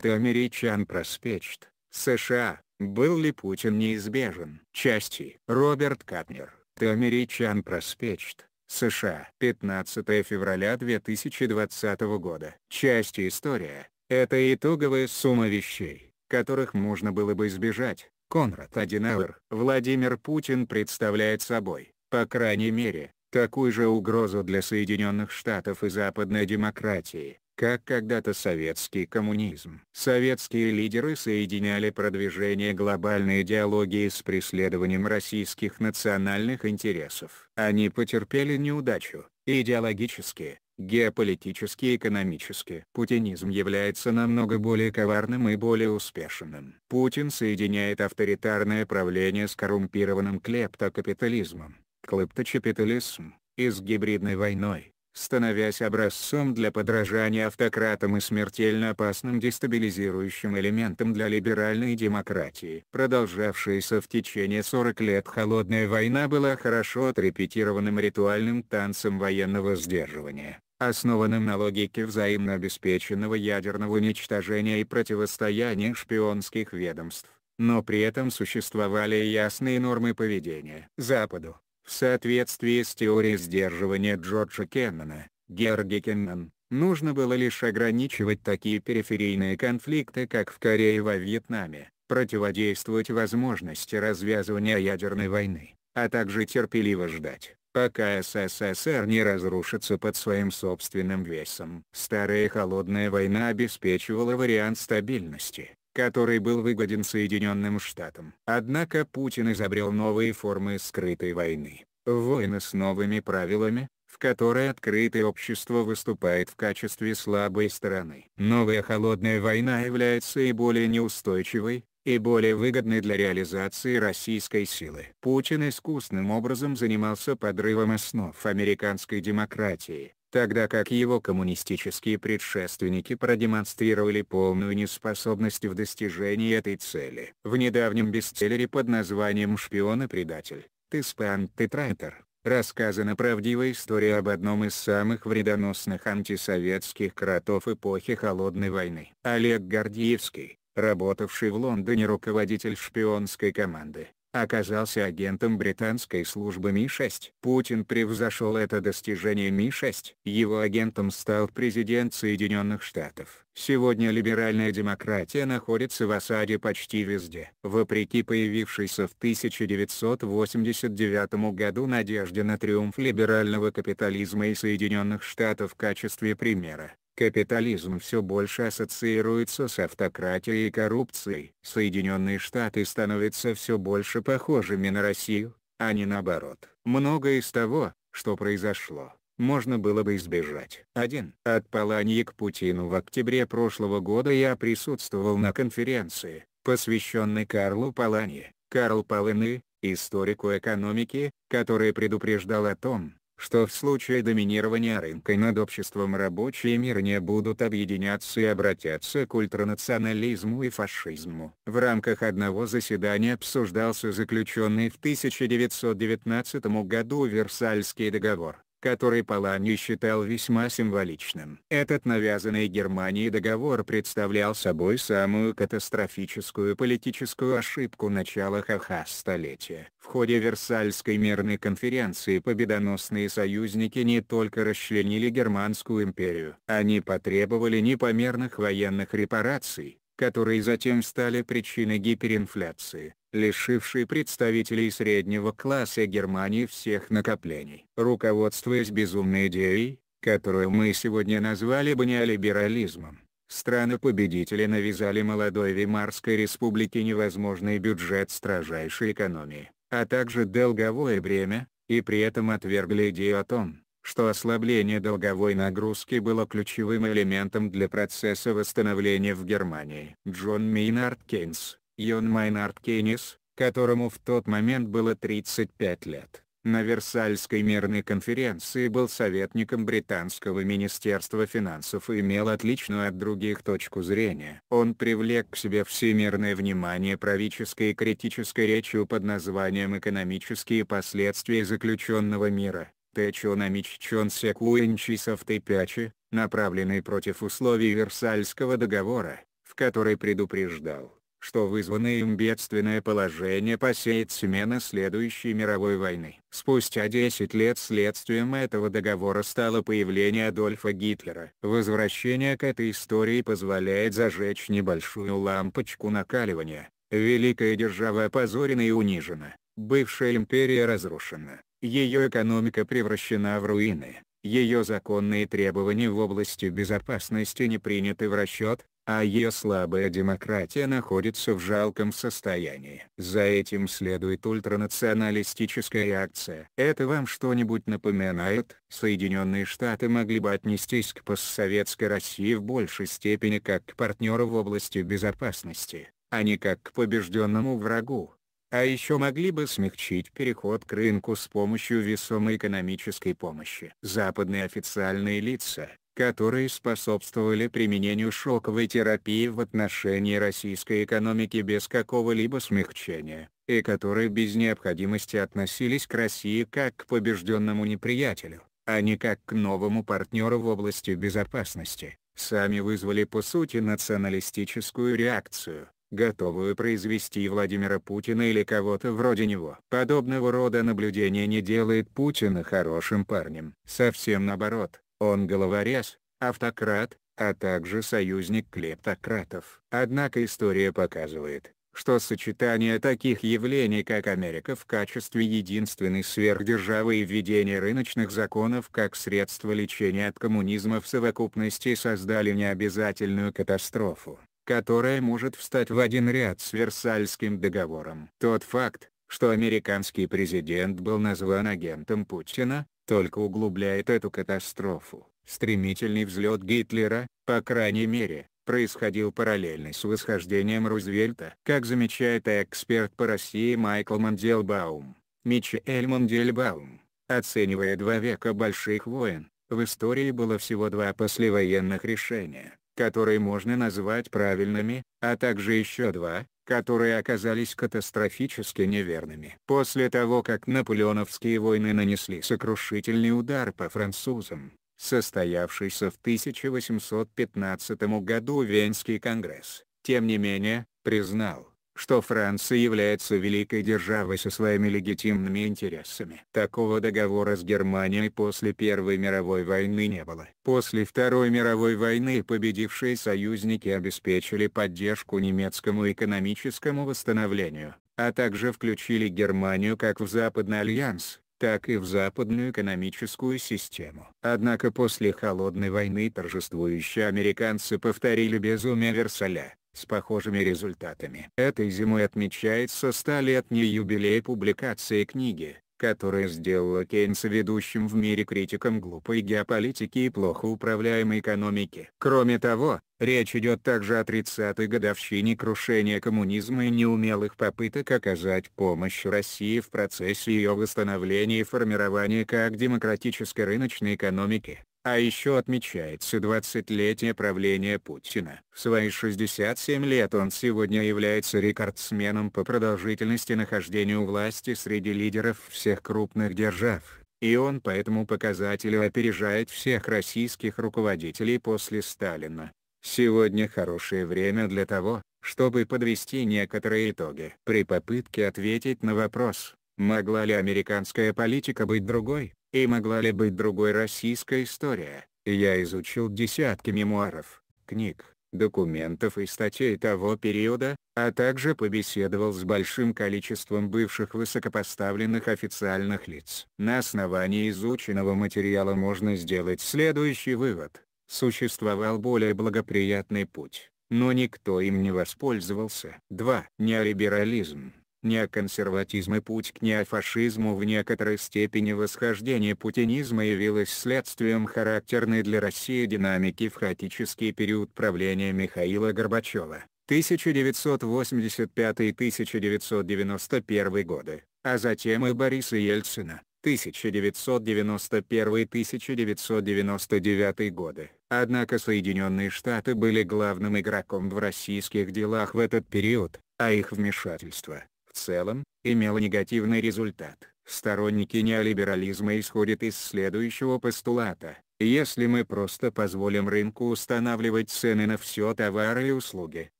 Тамеричан проспечт, США, был ли Путин неизбежен? Части. Роберт Катнер, Тамеричан проспечт, США. 15 февраля 2020 года. Части история. Это итоговая сумма вещей, которых можно было бы избежать. Конрад Аденауэр. Владимир Путин представляет собой, по крайней мере, такую же угрозу для Соединенных Штатов и западной демократии, как когда-то советский коммунизм. Советские лидеры соединяли продвижение глобальной идеологии с преследованием российских национальных интересов. Они потерпели неудачу, идеологически, геополитически и экономически. Путинизм является намного более коварным и более успешным. Путин соединяет авторитарное правление с коррумпированным клептокапитализмом. клептокапитализм и с гибридной войной становясь образцом для подражания автократам и смертельно опасным дестабилизирующим элементом для либеральной демократии. Продолжавшаяся в течение 40 лет холодная война была хорошо отрепетированным ритуальным танцем военного сдерживания основанным на логике взаимно обеспеченного ядерного уничтожения и противостояния шпионских ведомств но при этом существовали ясные нормы поведения. Западу, в соответствии с теорией сдерживания Джорджа Кеннона, Георгий Кеннон, нужно было лишь ограничивать такие периферийные конфликты как в Корее и во Вьетнаме, противодействовать возможности развязывания ядерной войны, а также терпеливо ждать, пока СССР не разрушится под своим собственным весом. Старая холодная война обеспечивала вариант стабильности, который был выгоден Соединенным Штатам. Однако Путин изобрел новые формы скрытой войны. Войны с новыми правилами, в которой открытое общество выступает в качестве слабой стороны. Новая холодная война является и более неустойчивой, и более выгодной для реализации российской силы. Путин искусным образом занимался подрывом основ американской демократии, тогда как его коммунистические предшественники продемонстрировали полную неспособность в достижении этой цели. В недавнем бестселлере под названием «Шпион и предатель», «Ты спам, ты трайтер», рассказана правдивая история об одном из самых вредоносных антисоветских кротов эпохи Холодной войны. Олег Гордиевский, работавший в Лондоне руководитель шпионской команды, оказался агентом британской службы Ми-6. Путин превзошел это достижение Ми-6. Его агентом стал президент Соединенных Штатов. Сегодня либеральная демократия находится в осаде почти везде. Вопреки появившейся в 1989 году надежде на триумф либерального капитализма и Соединенных Штатов в качестве примера, Капитализм все больше ассоциируется с автократией и коррупцией. Соединенные Штаты становятся все больше похожими на Россию, а не наоборот. Многое из того, что произошло, можно было бы избежать. 1. От Поланьи к Путину в октябре прошлого года я присутствовал на конференции, посвященной Карлу Поланье. Карл Полыны, историку экономики, который предупреждал о том, что в случае доминирования рынка над обществом рабочие мира не будут объединяться и обратятся к ультранационализму и фашизму. В рамках одного заседания обсуждался заключенный в 1919 году Версальский договор который Полани считал весьма символичным. Этот навязанный Германией договор представлял собой самую катастрофическую политическую ошибку начала ХХ столетия. В ходе Версальской мирной конференции победоносные союзники не только расчленили Германскую империю, они потребовали непомерных военных репараций, которые затем стали причиной гиперинфляции, лишившей представителей среднего класса Германии всех накоплений. Руководствуясь безумной идеей, которую мы сегодня назвали бы неолиберализмом, страны-победители навязали молодой Веймарской республике невозможный бюджет строжайшей экономии, а также долговое бремя, и при этом отвергли идею о том, что ослабление долговой нагрузки было ключевым элементом для процесса восстановления в Германии. Джон Мейнард Кейнс, Йон Майнард Кейнис, которому в тот момент было 35 лет, на Версальской мирной конференции был советником британского министерства финансов и имел отличную от других точку зрения. Он привлек к себе всемирное внимание правительской и критической речью под названием «Экономические последствия заключенного мира», Тэчономич Чонсек Уэнчисов Тэпячи, направленный против условий Версальского договора, в который предупреждал, что вызванное им бедственное положение посеет смена следующей мировой войны. Спустя 10 лет следствием этого договора стало появление Адольфа Гитлера. Возвращение к этой истории позволяет зажечь небольшую лампочку накаливания. Великая держава опозорена и унижена, бывшая империя разрушена, ее экономика превращена в руины, ее законные требования в области безопасности не приняты в расчет, а ее слабая демократия находится в жалком состоянии. За этим следует ультранационалистическая реакция. Это вам что-нибудь напоминает? Соединенные Штаты могли бы отнестись к постсоветской России в большей степени как к партнеру в области безопасности, а не как к побежденному врагу. А еще могли бы смягчить переход к рынку с помощью весомой экономической помощи. Западные официальные лица, которые способствовали применению шоковой терапии в отношении российской экономики без какого-либо смягчения, и которые без необходимости относились к России как к побежденному неприятелю, а не как к новому партнеру в области безопасности, сами вызвали по сути националистическую реакцию, готовую произвести Владимира Путина или кого-то вроде него. Подобного рода наблюдение не делает Путина хорошим парнем. Совсем наоборот, он головорез, автократ, а также союзник клептократов. Однако история показывает, что сочетание таких явлений как Америка в качестве единственной сверхдержавы и введение рыночных законов как средство лечения от коммунизма в совокупности создали необязательную катастрофу которая может встать в один ряд с Версальским договором. Тот факт, что американский президент был назван агентом Путина, только углубляет эту катастрофу. Стремительный взлет Гитлера, по крайней мере, происходил параллельно с восхождением Рузвельта. Как замечает эксперт по России Майкл Мандельбаум, Мичель Мандельбаум, оценивая два века больших войн, в истории было всего два послевоенных решения, которые можно назвать правильными, а также еще два, которые оказались катастрофически неверными. После того как наполеоновские войны нанесли сокрушительный удар по французам, состоявшийся в 1815 году Венский конгресс, тем не менее, признал, что Франция является великой державой со своими легитимными интересами. Такого договора с Германией после Первой мировой войны не было. После Второй мировой войны победившие союзники обеспечили поддержку немецкому экономическому восстановлению, а также включили Германию как в Западный альянс, так и в западную экономическую систему. Однако после Холодной войны торжествующие американцы повторили безумие Версаля, с похожими результатами. Этой зимой отмечается столетний юбилей публикации книги, которая сделала Кейнса ведущим в мире критиком глупой геополитики и плохо управляемой экономики. Кроме того, речь идет также о 30-й годовщине крушения коммунизма и неумелых попыток оказать помощь России в процессе ее восстановления и формирования как демократической рыночной экономики. А еще отмечается 20-летие правления Путина. В свои 67 лет он сегодня является рекордсменом по продолжительности нахождения у власти среди лидеров всех крупных держав, и он по этому показателю опережает всех российских руководителей после Сталина. Сегодня хорошее время для того, чтобы подвести некоторые итоги. При попытке ответить на вопрос, могла ли американская политика быть другой, и могла ли быть другой российская история? Я изучил десятки мемуаров, книг, документов и статей того периода, а также побеседовал с большим количеством бывших высокопоставленных официальных лиц. На основании изученного материала можно сделать следующий вывод. Существовал более благоприятный путь, но никто им не воспользовался. 2. Неолиберализм Неоконсерватизм и путь к неофашизму в некоторой степени восхождение путинизма явилось следствием характерной для России динамики в хаотический период правления Михаила Горбачева 1985-1991 годы, а затем и Бориса Ельцина 1991-1999 годы. Однако Соединенные Штаты были главным игроком в российских делах в этот период, а их вмешательство, целом, имело негативный результат. Сторонники неолиберализма исходят из следующего постулата. Если мы просто позволим рынку устанавливать цены на все товары и услуги,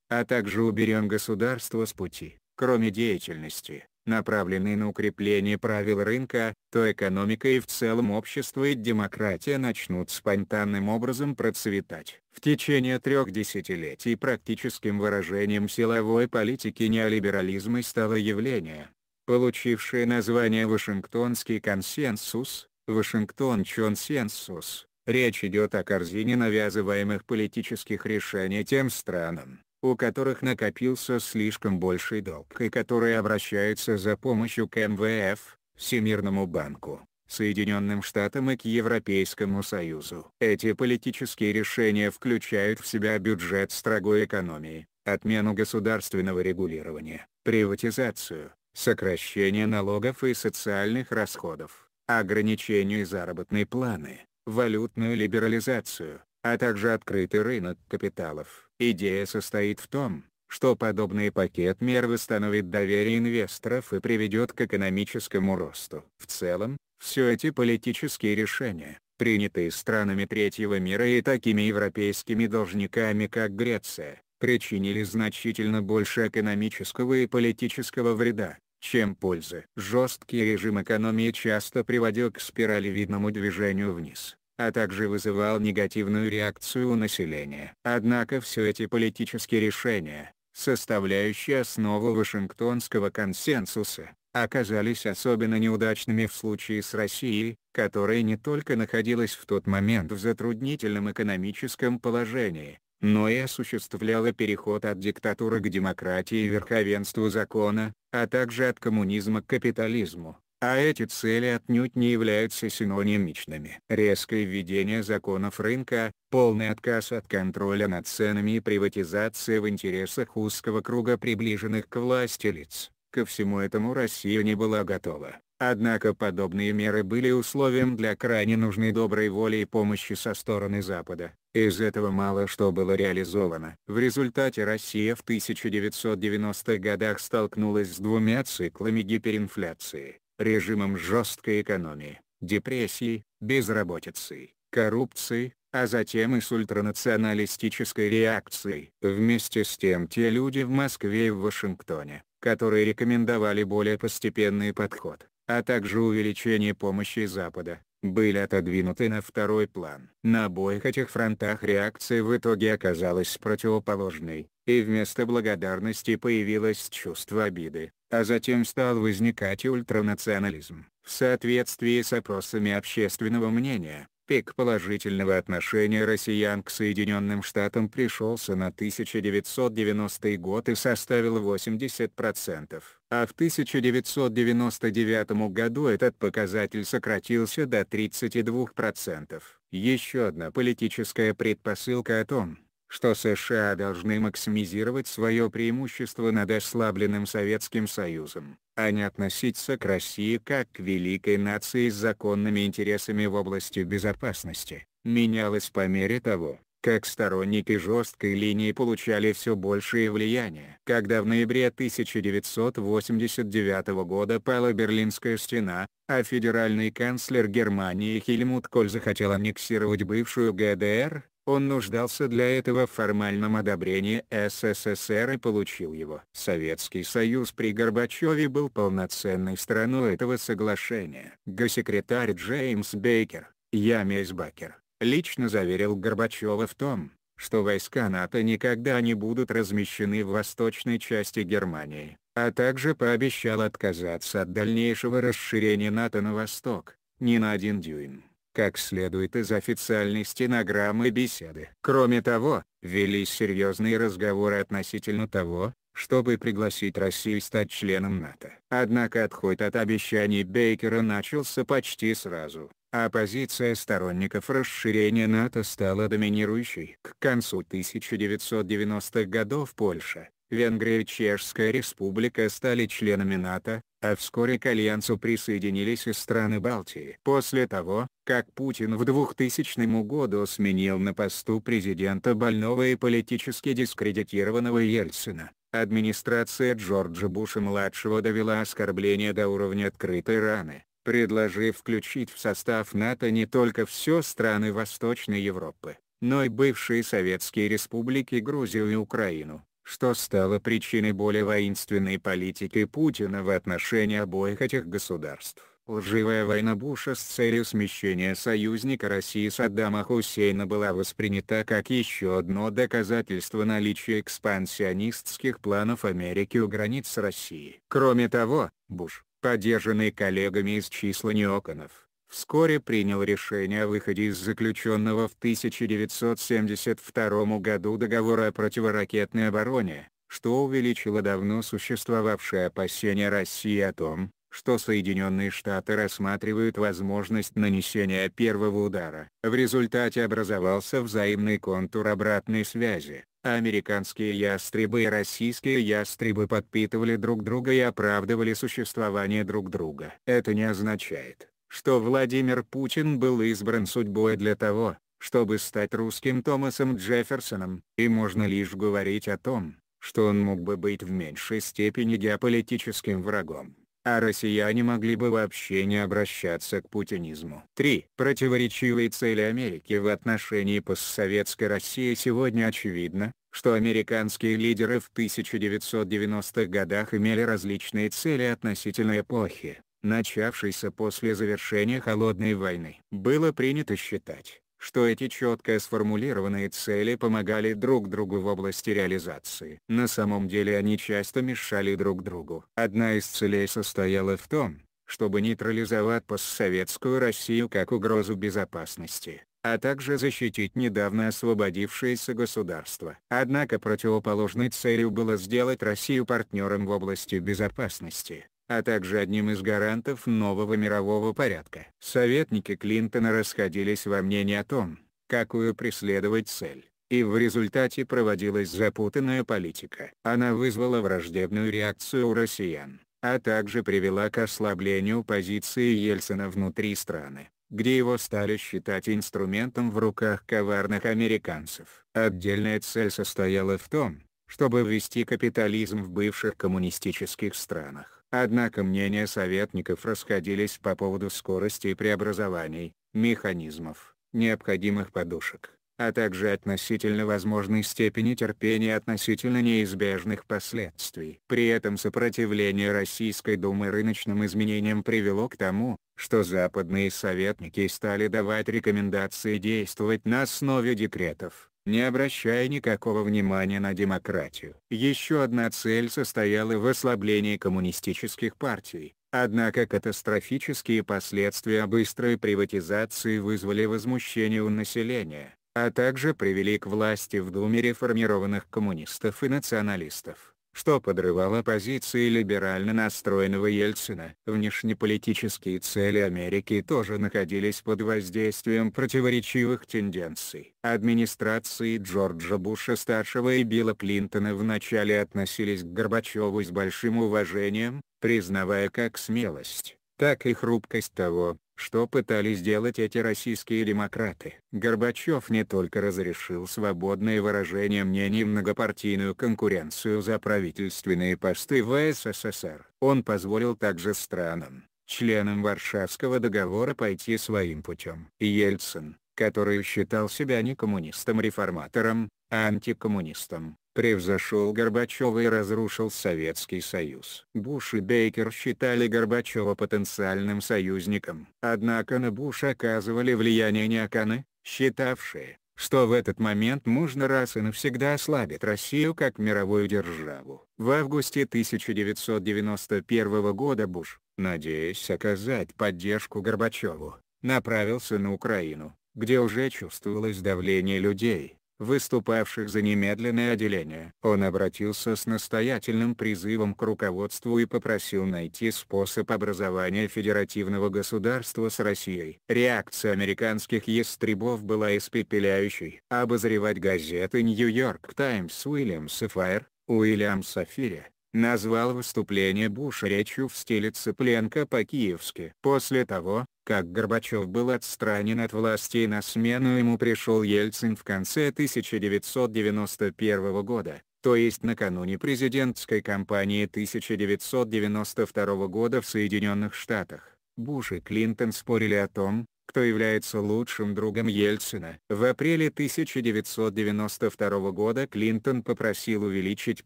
а также уберем государство с пути, кроме деятельности, направленный на укрепление правил рынка, то экономика и в целом общество и демократия начнут спонтанным образом процветать. В течение трех десятилетий практическим выражением силовой политики неолиберализма стало явление, получившее название «Вашингтонский консенсус», «Вашингтон-чонсенсус». Речь идет о корзине навязываемых политических решений тем странам, у которых накопился слишком больший долг и которые обращаются за помощью к МВФ, Всемирному банку, Соединенным Штатам и к Европейскому Союзу. Эти политические решения включают в себя бюджет строгой экономии, отмену государственного регулирования, приватизацию, сокращение налогов и социальных расходов, ограничение заработной планы, валютную либерализацию, а также открытый рынок капиталов. Идея состоит в том, что подобный пакет мер восстановит доверие инвесторов и приведет к экономическому росту. В целом, все эти политические решения, принятые странами третьего мира и такими европейскими должниками как Греция, причинили значительно больше экономического и политического вреда, чем пользы. Жесткий режим экономии часто приводил к спиралевидному движению вниз, а также вызывал негативную реакцию у населения. Однако все эти политические решения, составляющие основу Вашингтонского консенсуса, оказались особенно неудачными в случае с Россией, которая не только находилась в тот момент в затруднительном экономическом положении, но и осуществляла переход от диктатуры к демократии и верховенству закона, а также от коммунизма к капитализму. А эти цели отнюдь не являются синонимичными. Резкое введение законов рынка, полный отказ от контроля над ценами и приватизация в интересах узкого круга приближенных к власти лиц. Ко всему этому Россия не была готова. Однако подобные меры были условием для крайне нужной доброй воли и помощи со стороны Запада. Из этого мало что было реализовано. В результате Россия в 1990-х годах столкнулась с двумя циклами гиперинфляции режимом жесткой экономии, депрессии, безработицы, коррупции, а затем и с ультранационалистической реакцией. Вместе с тем те люди в Москве и в Вашингтоне, которые рекомендовали более постепенный подход, а также увеличение помощи Запада, были отодвинуты на второй план. На обоих этих фронтах реакция в итоге оказалась противоположной и вместо благодарности появилось чувство обиды, а затем стал возникать ультранационализм. В соответствии с опросами общественного мнения, пик положительного отношения россиян к Соединенным Штатам пришелся на 1990 год и составил 80%, а в 1999 году этот показатель сократился до 32%. Еще одна политическая предпосылка о том, что США должны максимизировать свое преимущество над ослабленным Советским Союзом, а не относиться к России как к великой нации с законными интересами в области безопасности, менялось по мере того, как сторонники жесткой линии получали все большее влияние. Когда в ноябре 1989 года пала Берлинская стена, а федеральный канцлер Германии Хельмут Коль захотел аннексировать бывшую ГДР, он нуждался для этого в формальном одобрении СССР и получил его. Советский Союз при Горбачеве был полноценной стороной этого соглашения. Госсекретарь Джеймс Бейкер, (Ямейс Бакер, лично заверил Горбачева в том, что войска НАТО никогда не будут размещены в восточной части Германии, а также пообещал отказаться от дальнейшего расширения НАТО на восток, ни на один дюйм как следует из официальной стенограммы беседы. Кроме того, велись серьезные разговоры относительно того, чтобы пригласить Россию стать членом НАТО. Однако отход от обещаний Бейкера начался почти сразу, а позиция сторонников расширения НАТО стала доминирующей. К концу 1990-х годов Польша, Венгрия и Чешская республика стали членами НАТО, а вскоре к Альянсу присоединились и страны Балтии. После того, как Путин в 2000 году сменил на посту президента больного и политически дискредитированного Ельцина, администрация Джорджа Буша-младшего довела оскорбление до уровня открытой раны, предложив включить в состав НАТО не только все страны Восточной Европы, но и бывшие советские республики Грузию и Украину что стало причиной более воинственной политики Путина в отношении обоих этих государств. Лживая война Буша с целью смещения союзника России Саддама Хусейна была воспринята как еще одно доказательство наличия экспансионистских планов Америки у границ России. Кроме того, Буш, поддержанный коллегами из числа неоконов, вскоре принял решение о выходе из заключенного в 1972 году договора о противоракетной обороне, что увеличило давно существовавшие опасения России о том, что Соединенные Штаты рассматривают возможность нанесения первого удара. В результате образовался взаимный контур обратной связи. Американские ястребы и российские ястребы подпитывали друг друга и оправдывали существование друг друга. Это не означает, что Владимир Путин был избран судьбой для того, чтобы стать русским Томасом Джефферсоном, и можно лишь говорить о том, что он мог бы быть в меньшей степени геополитическим врагом, а россияне могли бы вообще не обращаться к путинизму. 3. Противоречивые цели Америки в отношении постсоветской России сегодня очевидно, что американские лидеры в 1990-х годах имели различные цели относительно эпохи, начавшейся после завершения Холодной войны. Было принято считать, что эти четко сформулированные цели помогали друг другу в области реализации. На самом деле они часто мешали друг другу. Одна из целей состояла в том, чтобы нейтрализовать постсоветскую Россию как угрозу безопасности, а также защитить недавно освободившееся государство. Однако противоположной целью было сделать Россию партнером в области безопасности, а также одним из гарантов нового мирового порядка. Советники Клинтона расходились во мнении о том, какую преследовать цель, и в результате проводилась запутанная политика. Она вызвала враждебную реакцию у россиян, а также привела к ослаблению позиции Ельцина внутри страны где его стали считать инструментом в руках коварных американцев. Отдельная цель состояла в том, чтобы ввести капитализм в бывших коммунистических странах. Однако мнения советников расходились по поводу скорости преобразований, механизмов, необходимых подушек, а также относительно возможной степени терпения относительно неизбежных последствий. При этом сопротивление Российской Думы рыночным изменениям привело к тому, что западные советники стали давать рекомендации действовать на основе декретов, не обращая никакого внимания на демократию. Еще одна цель состояла в ослаблении коммунистических партий, однако катастрофические последствия быстрой приватизации вызвали возмущение у населения, а также привели к власти в Думе реформированных коммунистов и националистов что подрывало позиции либерально настроенного Ельцина. Внешнеполитические цели Америки тоже находились под воздействием противоречивых тенденций. Администрации Джорджа Буша-старшего и Билла Клинтона вначале относились к Горбачеву с большим уважением, признавая как смелость, так и хрупкость того, что пытались делать эти российские демократы. Горбачев не только разрешил свободное выражение мнений многопартийную конкуренцию за правительственные посты в СССР. Он позволил также странам, членам Варшавского договора пойти своим путем. Ельцин, который считал себя не коммунистом-реформатором, а антикоммунистом, превзошел Горбачева и разрушил Советский Союз. Буш и Бейкер считали Горбачева потенциальным союзником. Однако на Буш оказывали влияние неоканы, считавшие, что в этот момент можно раз и навсегда ослабить Россию как мировую державу. В августе 1991 года Буш, надеясь оказать поддержку Горбачеву, направился на Украину, где уже чувствовалось давление людей выступавших за немедленное отделение. Он обратился с настоятельным призывом к руководству и попросил найти способ образования федеративного государства с Россией. Реакция американских ястребов была испепеляющей. Обозревать газеты «Нью-Йорк Таймс» Уильямс и Файр, Уильям Сафири, назвал выступление Буша речью в стиле цыпленка по-киевски. После того, как Горбачев был отстранен от власти и на смену ему пришел Ельцин в конце 1991 года, то есть накануне президентской кампании 1992 года в Соединенных Штатах. Буш и Клинтон спорили о том, кто является лучшим другом Ельцина. В апреле 1992 года Клинтон попросил увеличить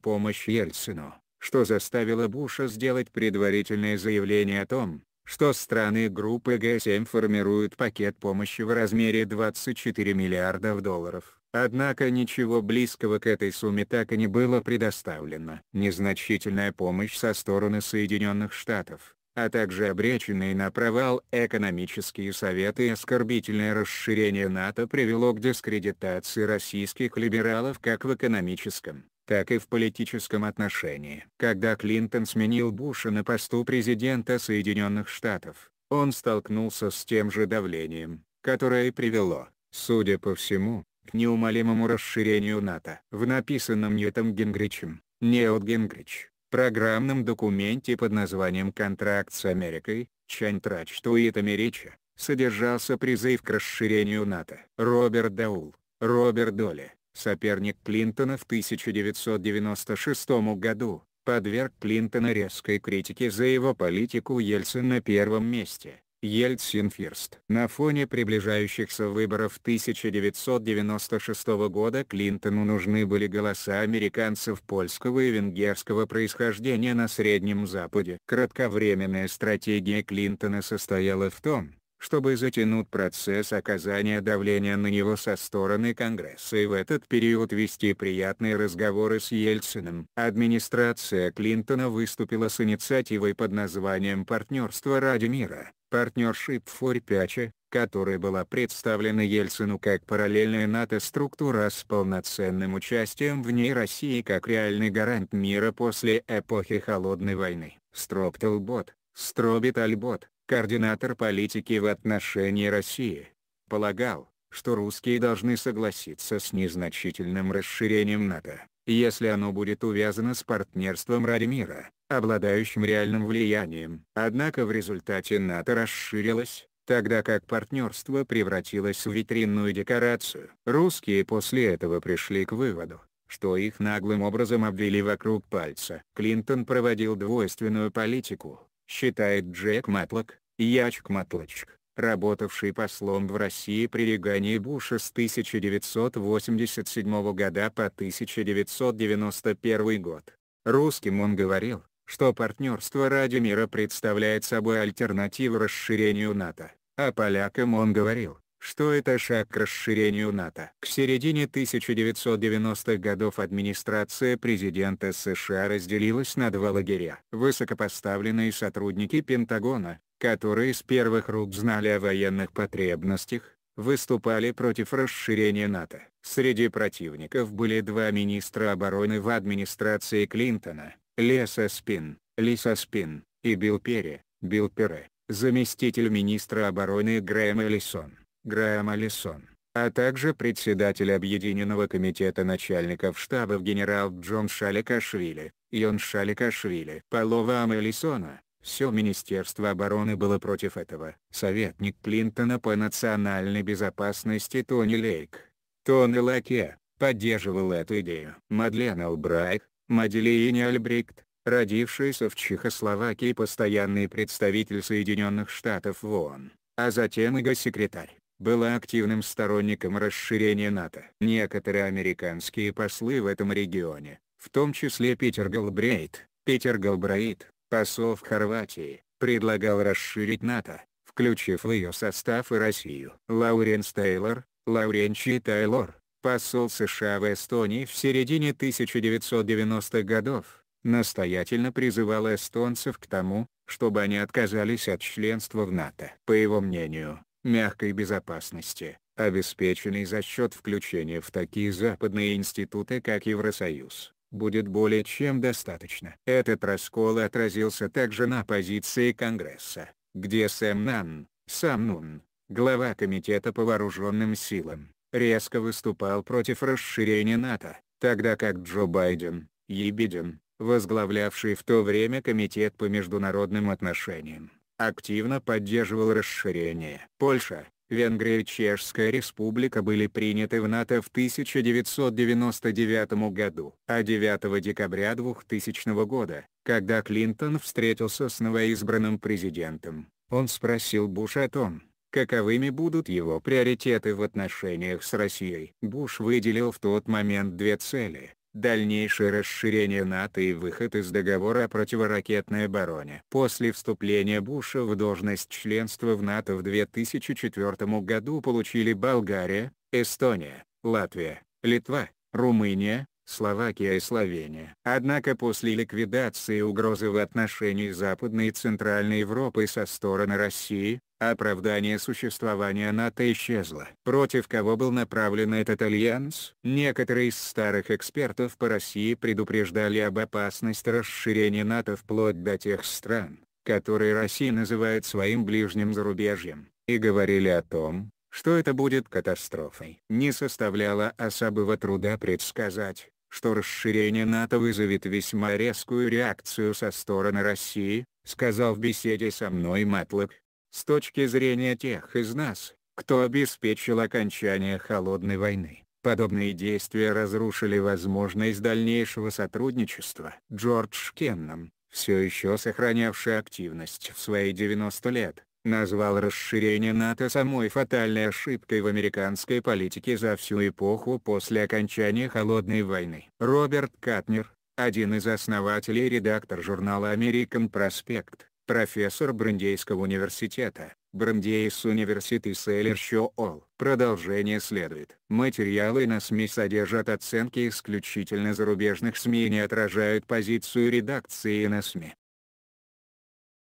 помощь Ельцину, что заставило Буша сделать предварительное заявление о том, что страны группы Г7 формируют пакет помощи в размере 24 миллиардов долларов. Однако ничего близкого к этой сумме так и не было предоставлено. Незначительная помощь со стороны Соединенных Штатов, а также обреченные на провал экономические советы и оскорбительное расширение НАТО привело к дискредитации российских либералов как в экономическом, так и в политическом отношении. Когда Клинтон сменил Буша на посту президента Соединенных Штатов, он столкнулся с тем же давлением, которое и привело, судя по всему, к неумолимому расширению НАТО. В написанном Ньютом Гингричем, Неот Гингрич, программном документе под названием «Контракт с Америкой», Чаньтрач Туитами речи, содержался призыв к расширению НАТО. Роберт Даул, Роберт Доли, соперник Клинтона в 1996 году, подверг Клинтона резкой критике за его политику Ельцин на первом месте. Ельцин Фирст. На фоне приближающихся выборов 1996 года Клинтону нужны были голоса американцев польского и венгерского происхождения на Среднем Западе. Кратковременная стратегия Клинтона состояла в том, чтобы затянуть процесс оказания давления на него со стороны Конгресса и в этот период вести приятные разговоры с Ельциным. Администрация Клинтона выступила с инициативой под названием «Партнерство ради мира» партнершип for peace, которая была представлена Ельцину как параллельная НАТО-структура с полноценным участием в ней России как реальный гарант мира после эпохи Холодной войны. Стропталбот, Стробитальбот, координатор политики в отношении России, полагал, что русские должны согласиться с незначительным расширением НАТО, если оно будет увязано с партнерством ради мира, обладающим реальным влиянием. Однако в результате НАТО расширилось, тогда как партнерство превратилось в витринную декорацию. Русские после этого пришли к выводу, что их наглым образом обвели вокруг пальца. Клинтон проводил двойственную политику, считает Джек Матлок, Ячк Матлочек, работавший послом в России при Реагане Буша с 1987 года по 1991 год. Русским он говорил, что партнерство ради мира представляет собой альтернативу расширению НАТО, а полякам он говорил, что это шаг к расширению НАТО. К середине 1990-х годов администрация президента США разделилась на два лагеря. Высокопоставленные сотрудники Пентагона, которые с первых рук знали о военных потребностях, выступали против расширения НАТО. Среди противников были два министра обороны в администрации Клинтона, Леса Спин, Лиса Спин, и Билл Перри, Билл Перре, заместитель министра обороны Грэм Эллисон. Грэм Алисон, а также председатель Объединенного комитета начальников штабов генерал Джон Шаликашвили, Йон Шаликашвили. По ловам Элисона, все Министерство обороны было против этого. Советник Клинтона по национальной безопасности Тони Лейк, Тони Лаке, поддерживал эту идею. Мадлен Албрайт, Маделине Альбрикт, родившаяся в Чехословакии постоянный представитель Соединенных Штатов в ООН, а затем и госсекретарь была активным сторонником расширения НАТО. Некоторые американские послы в этом регионе, в том числе Питер Голбрейт, Питер Голбрейт, посол в Хорватии, предлагал расширить НАТО, включив в ее состав и Россию. Лауренс Тейлор, Лауренчи Тейлор, посол США в Эстонии в середине 1990-х годов, настоятельно призывал эстонцев к тому, чтобы они отказались от членства в НАТО. По его мнению, мягкой безопасности, обеспеченный за счет включения в такие западные институты как Евросоюз, будет более чем достаточно. Этот раскол отразился также на позиции Конгресса, где Сэм Нан, сам Нун, глава Комитета по вооруженным силам, резко выступал против расширения НАТО, тогда как Джо Байден, Ебедин, возглавлявший в то время Комитет по международным отношениям, активно поддерживал расширение. Польша, Венгрия и Чешская Республика были приняты в НАТО в 1999 году. А 9 декабря 2000 года, когда Клинтон встретился с новоизбранным президентом, он спросил Буша о том, каковыми будут его приоритеты в отношениях с Россией. Буш выделил в тот момент две цели дальнейшее расширение НАТО и выход из договора о противоракетной обороне. После вступления Буша в должность членства в НАТО в 2004 году получили Болгария, Эстония, Латвия, Литва, Румыния, Словакия и Словения. Однако после ликвидации угрозы в отношении Западной и Центральной Европы со стороны России, оправдание существования НАТО исчезло. Против кого был направлен этот альянс? Некоторые из старых экспертов по России предупреждали об опасности расширения НАТО вплоть до тех стран, которые Россия называет своим ближним зарубежьем, и говорили о том, что это будет катастрофой. Не составляло особого труда предсказать, что расширение НАТО вызовет весьма резкую реакцию со стороны России, сказал в беседе со мной Матлок. С точки зрения тех из нас, кто обеспечил окончание холодной войны, подобные действия разрушили возможность дальнейшего сотрудничества. Джордж Кеннон, все еще сохранявший активность в свои 90 лет, назвал расширение НАТО самой фатальной ошибкой в американской политике за всю эпоху после окончания Холодной войны. Роберт Катнер, один из основателей и редактор журнала American Prospect, профессор Брандейского университета, Брандейс Университет Селлер Шоол. Продолжение следует. Материалы на СМИ содержат оценки исключительно зарубежных СМИ и не отражают позицию редакции на СМИ.